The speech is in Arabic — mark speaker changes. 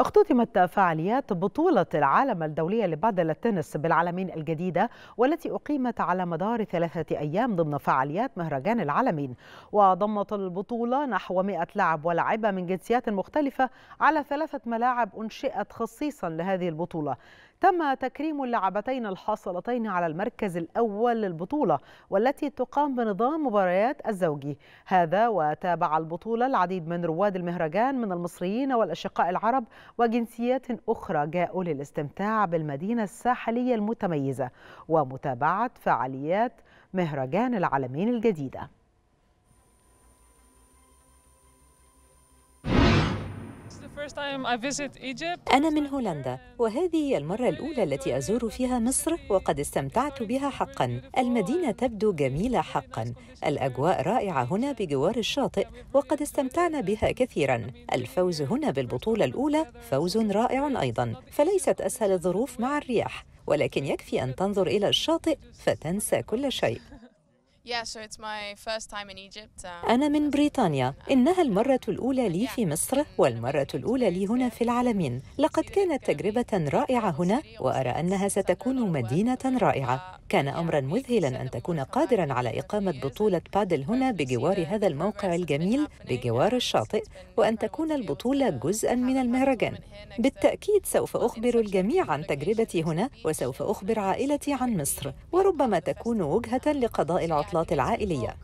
Speaker 1: اختتمت فعاليات بطولة العالم الدولية لبادل التنس بالعالمين الجديدة والتي أقيمت على مدار ثلاثة أيام ضمن فعاليات مهرجان العالمين وضمت البطولة نحو 100 لاعب ولاعبة من جنسيات مختلفة على ثلاثة ملاعب أنشئت خصيصا لهذه البطولة تم تكريم اللاعبتين الحاصلتين على المركز الأول للبطولة والتي تقام بنظام مباريات الزوجي هذا وتابع البطولة العديد من رواد المهرجان من المصريين والأشقاء العرب وجنسيات أخرى جاءوا للاستمتاع بالمدينة الساحلية المتميزة ومتابعة فعاليات مهرجان العالمين الجديدة
Speaker 2: أنا من هولندا وهذه هي المرة الأولى التي أزور فيها مصر وقد استمتعت بها حقا المدينة تبدو جميلة حقا الأجواء رائعة هنا بجوار الشاطئ وقد استمتعنا بها كثيرا الفوز هنا بالبطولة الأولى فوز رائع أيضا فليست أسهل الظروف مع الرياح ولكن يكفي أن تنظر إلى الشاطئ فتنسى كل شيء
Speaker 1: Um,
Speaker 2: أنا من بريطانيا إنها المرة الأولى لي في مصر والمرة الأولى لي هنا في العالمين لقد كانت تجربة رائعة هنا وأرى أنها ستكون مدينة رائعة كان أمرا مذهلا أن تكون قادرا على إقامة بطولة بادل هنا بجوار هذا الموقع الجميل بجوار الشاطئ وأن تكون البطولة جزءا من المهرجان بالتأكيد سوف أخبر الجميع عن تجربتي هنا وسوف أخبر عائلتي عن مصر وربما تكون وجهة لقضاء العطلات العائلية